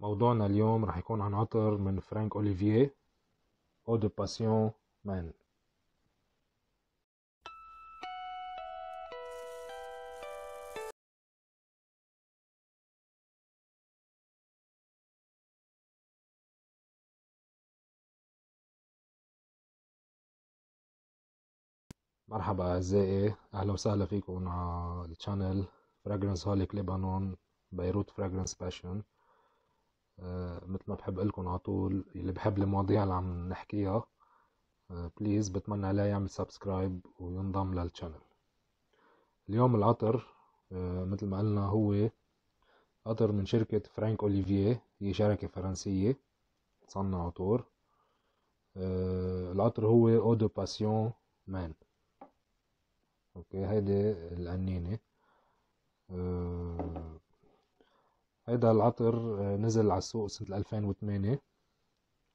موضوعنا اليوم رح يكون عن عطر من فرانك أوليفيه أو دو باسيون مان مرحبا أعزائي أهلا وسهلا فيكم على الشانل فراغرنس هوليك لبنان بيروت فراغرنس باشن آه، مثل ما بحب لكم على طول اللي بحب المواضيع اللي عم نحكيها بليز آه، بتمنى عليه يعمل سبسكرايب وينضم للشانل اليوم العطر آه، مثل ما قلنا هو قطر من شركة فرانك أوليفيه هي شركة فرنسية تصنع عطور العطر هو أو دو باسيون مان اوكي هيدي القنينة هيدا العطر آه، نزل على السوق سنة 2008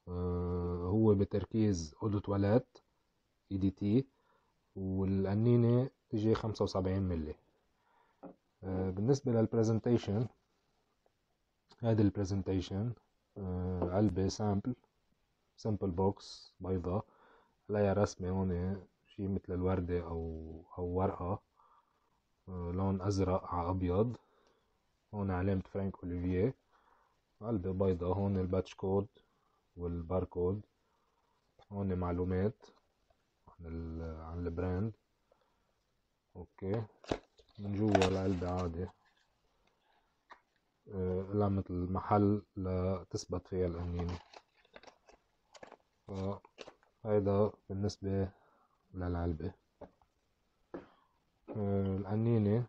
آه، هو بتركيز اودو تواليت اي دي تي والقنينة تجي 75 ملي آه، بالنسبة للبرزنتيشن هذا البرزنتيشن علبة سامبل سامبل بوكس بيضة عليها رسمة هون شي مثل الوردة أو أو ورقة لون أزرق على أبيض هون علامة فرانك أوليفيي علبة بيضة هون الباتش كود والباركود هون معلومات عن عن البراند اوكي من جوا العلبة عادي آه، علامة المحل لتثبت فيها القنينة فهيدا بالنسبة للعلبة آه، القنينة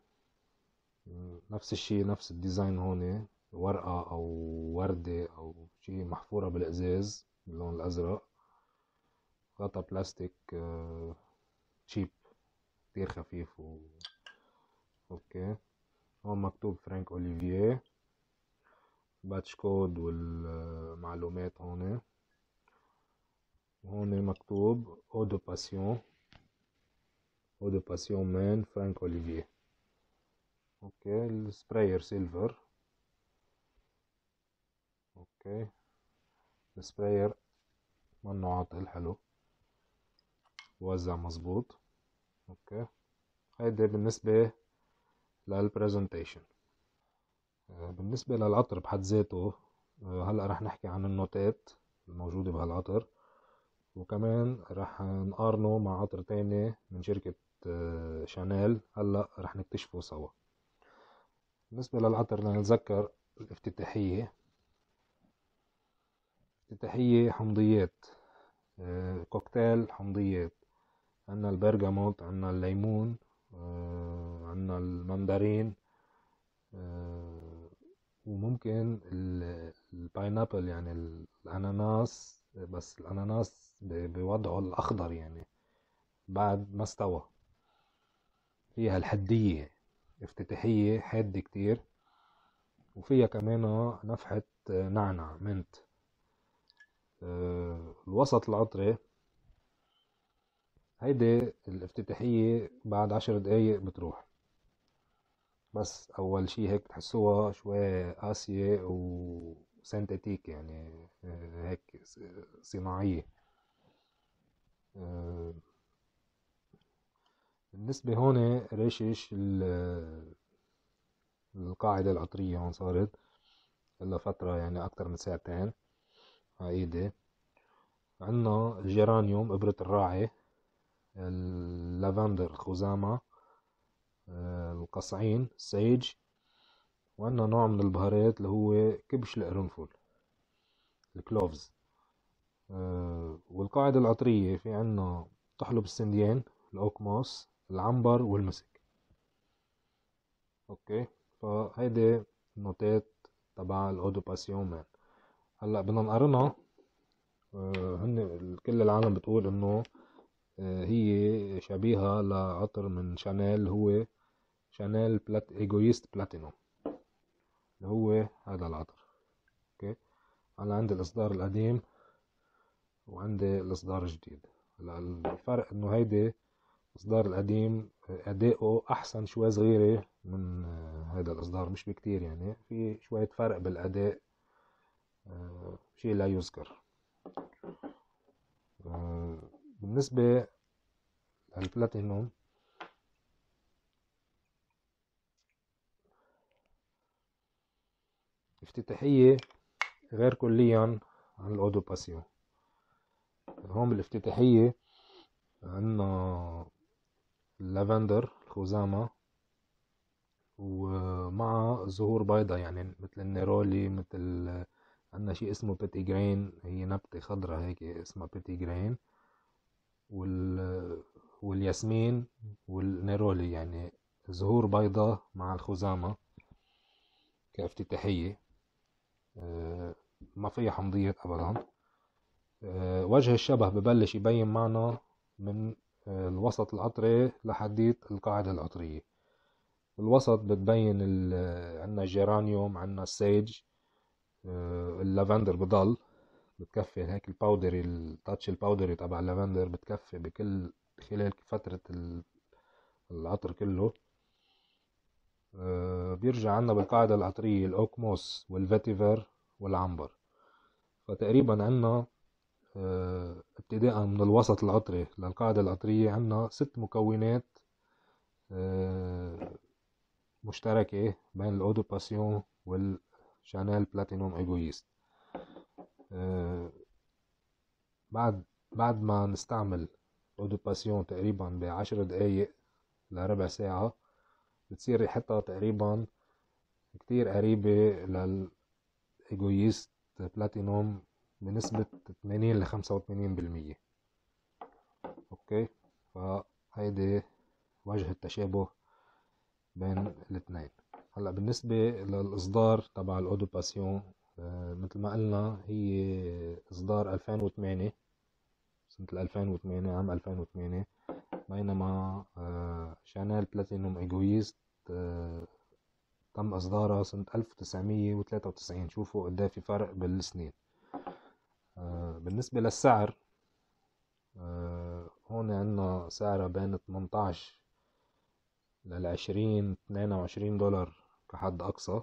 نفس الشيء نفس الديزاين هون ورقة أو وردة أو شيء محفورة بالإزاز باللون الأزرق غطا بلاستيك تشيب آه، كتير خفيف و... أوكي هون مكتوب فرانك أوليفييه باتش كود والمعلومات هون هون مكتوب أو دو باسيون أو دو باسيون مان فرانك أوليفييه اوكي السبراير سيلفر اوكي السبراير منه عاطل حلو وزع مظبوط اوكي هيدي بالنسبة للبرزنتيشن آه، بالنسبة للعطر بحد ذاته آه، هلا رح نحكي عن النوتات الموجودة بهالعطر وكمان رح نقارنه مع عطر تاني من شركة شانيل آه، هلا رح نكتشفه سوا بالنسبة للعطر لنتذكر أتذكر الافتتاحية افتتاحية حمضيات آه، كوكتيل حمضيات عنا البرجموت عنا الليمون آه، عنا المندرين آه، وممكن الباينابل يعني الأناناس بس الأناناس بوضعه الأخضر يعني بعد ما استوى فيها الحدية افتتاحية حادة كتير وفيها كمان نفحة نعنع منت آه، الوسط العطري هيدي الافتتاحية بعد عشر دقايق بتروح بس أول شي هيك بتحسوها شوي قاسية وسنتيتيك يعني آه، هيك صناعية آه، بالنسبة هون ريشش القاعدة العطرية هون صارت إلا فترة يعني أكتر من ساعتين عقيدة عنا الجيرانيوم إبرة الراعي اللافندر خزامة آه، القصعين سيج وعنا نوع من البهارات اللي هو كبش القرنفل الكلوفز آه، والقاعدة العطرية في عنا طحلب السنديان الأوكموس العنبر والمسك اوكي فهيدي النوتات تبع الاودو باسيون مان هلا بدنا نقارنها آه، هن كل العالم بتقول انه آه، هي شبيهة لعطر من شانيل هو شانيل بلات ايجويست بلاتينوم اللي هو هذا العطر اوكي انا عندي الاصدار القديم وعندي الاصدار الجديد هلا الفرق انه هيدي الإصدار القديم أداؤه أحسن شوي صغيرة من هذا آه، الإصدار مش بكتير يعني في شوية فرق بالأداء آه، شيء لا يذكر آه، بالنسبة للبلاتينوم افتتاحية غير كليا عن الأودو باسيون هون بالافتتاحية عنا اللافندر الخزامة ومع زهور بيضاء يعني مثل النيرولي مثل عندنا شيء اسمه بيتي جرين هي نبتة خضرة هيك اسمها بيتي جرين وال والياسمين والنيرولي يعني زهور بيضاء مع الخزامة كافتتاحية آه، ما فيها حمضيات أبدا آه، وجه الشبه ببلش يبين معنا من الوسط القطري لحديت القاعدة القطرية بالوسط بتبين عنا الجيرانيوم عنا السيج آه، اللافندر بضل بتكفي هيك الباودري التاتش الباودري تبع اللافندر بتكفي بكل خلال فترة العطر كله آه، بيرجع عنا بالقاعدة العطرية الأوكموس والفاتيفر والعنبر فتقريبا عنا آه، ابتداء من الوسط العطري للقاعدة العطرية عندنا ست مكونات آه، مشتركة بين الأودو باسيون والشانيل بلاتينوم ايجويست آه، بعد بعد ما نستعمل أودو باسيون تقريبا بعشر دقايق لربع ساعة بتصير ريحتها تقريبا كتير قريبة للإيجويست بلاتينوم بنسبة 80 ل 85 بالمية اوكي فهيدي وجه التشابه بين الاثنين هلا بالنسبة للإصدار تبع الأودو باسيون آه، مثل ما قلنا هي إصدار 2008 سنة 2008 عام 2008 بينما شانيل بلاتينوم إيجويست تم إصدارها سنة 1993 شوفوا قد إيه في فرق بالسنين آه، بالنسبة للسعر آه، هون عنا سعرها بين 18 للعشرين 20 وعشرين دولار كحد أقصى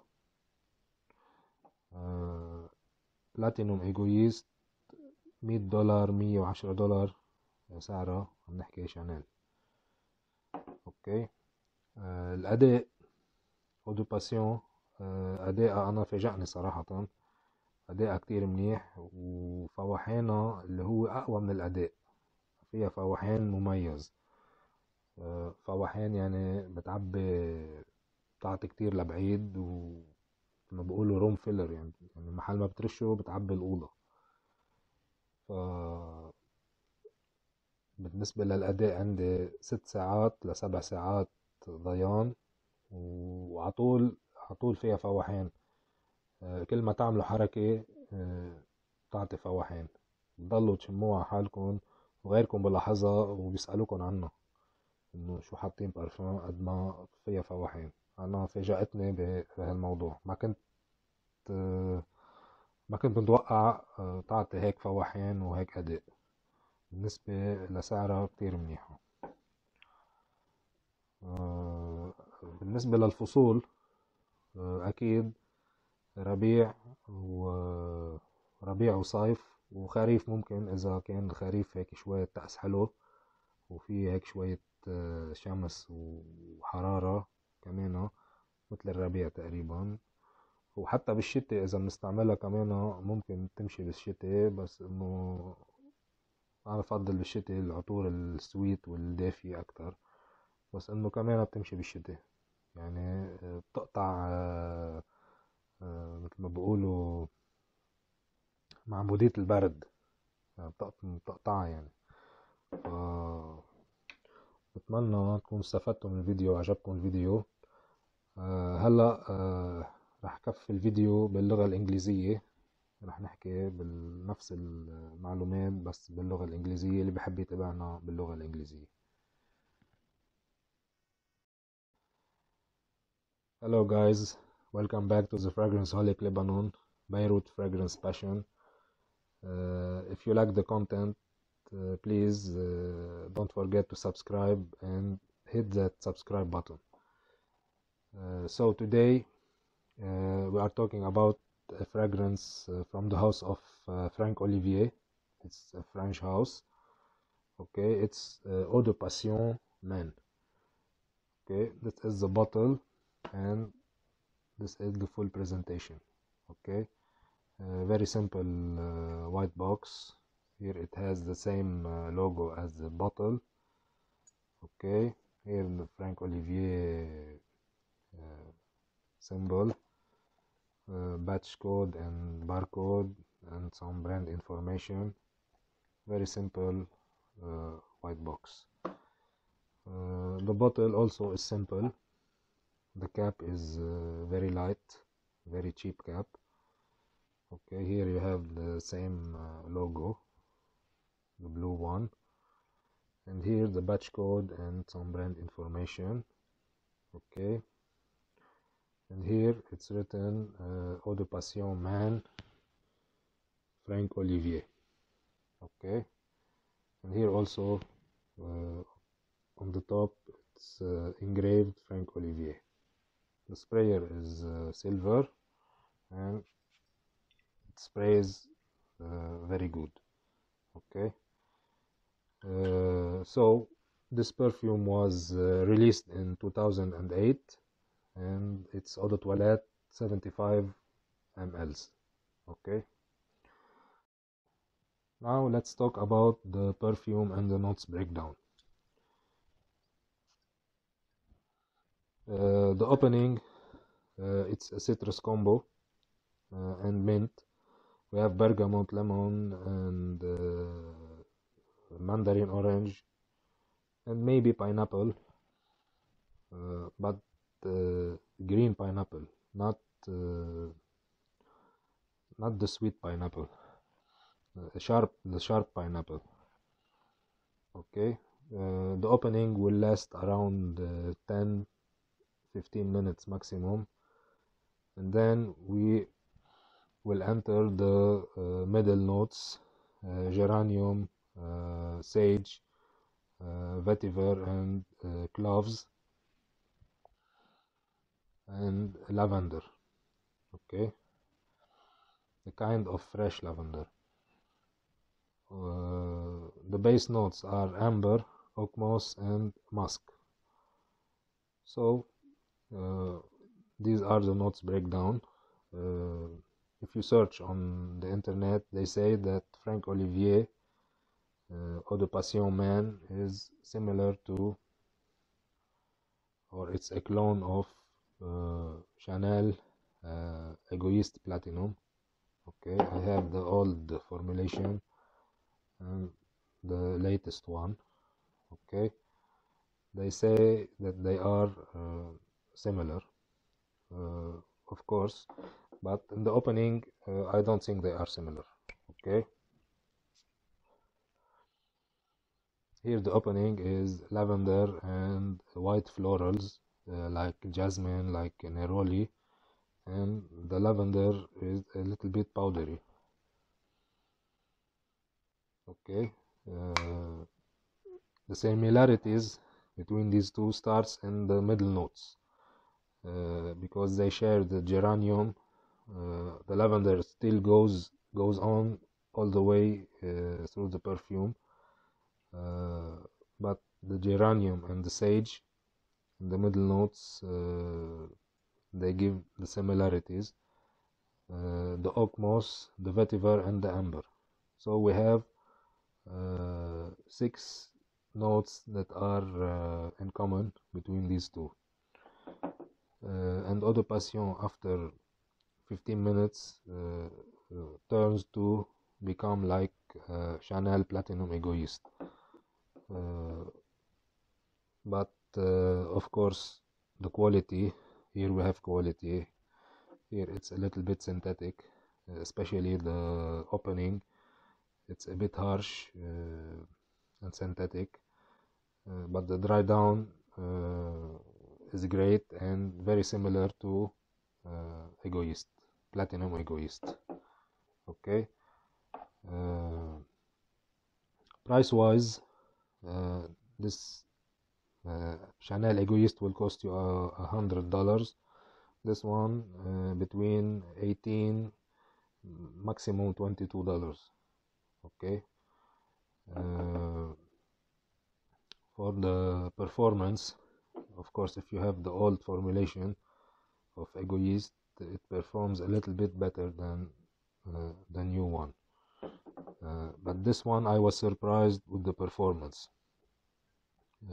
بلاتينوم آه، ايجويست مية دولار مية وعشرة دولار سعرها عم نحكي شانيل اوكي الأداء أو دو باسيون أداء أنا فاجأني صراحة أداء كتير منيح وفوحانها اللي هو أقوى من الأداء فيها فوحان مميز آه، فوحان يعني بتعبي بتعطي كتير لبعيد وما ما روم فيلر يعني يعني محل ما بترشه بتعبي الأوضة ف بالنسبة للأداء عندي ست ساعات لسبع ساعات ضيان وعطول عطول فيها فوحان آه، كل ما تعملوا حركة آه، تعطي فواحين تضلوا تشموها حالكم وغيركم بلاحظها وبيسألوكم عنها انه شو حاطين بارفان قد ما فيها فواحين انا فاجأتني بهالموضوع ما كنت آه، ما كنت متوقع تعطي هيك فواحين وهيك اداء بالنسبة لسعرها كتير منيحة بالنسبة للفصول أكيد ربيع وربيع وصيف وخريف ممكن اذا كان الخريف هيك شوية تأس حلو وفي هيك شوية آه، شمس وحرارة كمان مثل الربيع تقريبا وحتى بالشتاء اذا بنستعملها كمان ممكن تمشي بالشتاء بس انه انا بفضل بالشتاء العطور السويت والدافي اكتر بس انه كمان بتمشي بالشتاء يعني آه، بتقطع آه، آه، مثل ما بقولوا معمودية البرد آه، مقطعة يعني ف... بتمنى تكونوا استفدتوا من الفيديو وعجبكم الفيديو آه، هلا رح كفي الفيديو باللغة الإنجليزية رح نحكي بنفس المعلومات بس باللغة الإنجليزية اللي بحب يتابعنا باللغة الإنجليزية Hello guys Welcome back to the Fragrance Holic Lebanon, Beirut Fragrance Passion. Uh, if you like the content, uh, please uh, don't forget to subscribe and hit that subscribe button. Uh, so today uh, we are talking about a fragrance uh, from the house of Frank Olivier. It's a French house. Okay, it's Eau de Passion Men. Okay, this is the bottle and this is the full presentation okay uh, very simple uh, white box here it has the same uh, logo as the bottle okay here the Frank Olivier uh, symbol uh, batch code and barcode and some brand information very simple uh, white box the bottle also is simple the cap is uh, very light very cheap cap okay here you have the same uh, logo the blue one and here the batch code and some brand information okay and here it's written uh, eau de passion man frank olivier okay and here also uh, on the top it's uh, engraved frank olivier the sprayer is uh, silver and it sprays uh, very good okay uh, so this perfume was uh, released in 2008 and it's eau de toilette 75 mls okay now let's talk about the perfume and the notes breakdown Uh, the opening uh, it's a citrus combo uh, and mint we have bergamot lemon and uh, mandarin orange and maybe pineapple uh, but green pineapple not not the sweet pineapple sharp the sharp pineapple okay the opening will last around 10 15 minutes maximum and then we will enter the uh, middle notes uh, geranium uh, sage uh, vetiver and cloves uh, and lavender okay the kind of fresh lavender uh, the base notes are amber oak moss and musk so uh, these are the notes breakdown uh, if you search on the internet they say that frank olivier uh, eau de passion man is similar to or it's a clone of uh, chanel uh, egoist platinum okay i have the old formulation and the latest one okay they say that they are uh, similar uh, of course but in the opening uh, I don't think they are similar okay here the opening is lavender and white florals uh, like jasmine like neroli and the lavender is a little bit powdery okay uh, the similarities between these two starts in the middle notes uh, because they share the geranium uh, the lavender still goes goes on all the way uh, through the perfume but the geranium and the sage the middle notes uh, they give the similarities uh, the oak moss the vetiver and the amber so we have uh, six notes that are in common between these two uh, and other passion after 15 minutes uh, uh, turns to become like Chanel Platinum Egoist. but of course, the quality here we have quality here it's a little bit synthetic especially the opening it's a bit harsh uh, and synthetic uh, but the dry down is great and very similar to uh, egoist platinum egoist okay uh, price wise uh, this uh, Chanel egoist will cost you uh, a hundred dollars this one uh, between 18 maximum 22 dollars okay for the performance of course, if you have the old formulation of ego yeast, it performs a little bit better than uh, the new one. Uh, but this one, I was surprised with the performance.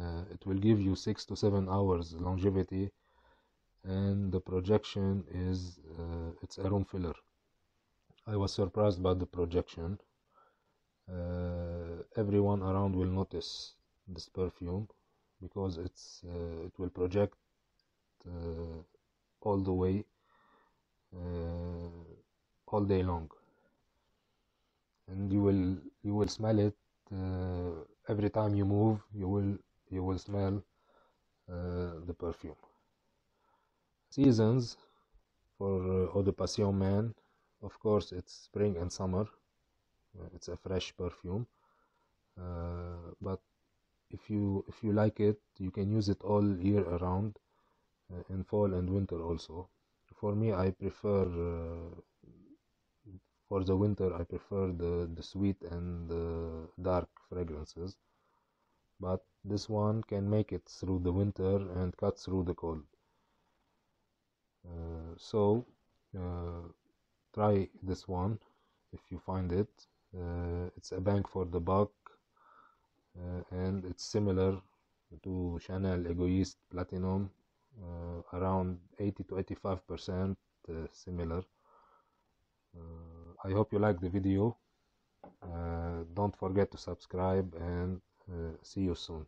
Uh, it will give you six to seven hours longevity, and the projection is uh, it's a room filler. I was surprised by the projection. Uh, everyone around will notice this perfume because it's uh, it will project uh, all the way uh, all day long and you will you will smell it uh, every time you move you will you will smell uh, the perfume seasons for uh, passion man of course it's spring and summer it's a fresh perfume uh, but if you if you like it you can use it all year around uh, in fall and winter also for me i prefer uh, for the winter i prefer the the sweet and the dark fragrances but this one can make it through the winter and cut through the cold uh, so uh, try this one if you find it uh, it's a bang for the buck uh, and it's similar to Chanel Egoist Platinum uh, around 80 to 85 percent uh, similar I hope you like the video don't forget to subscribe and see you soon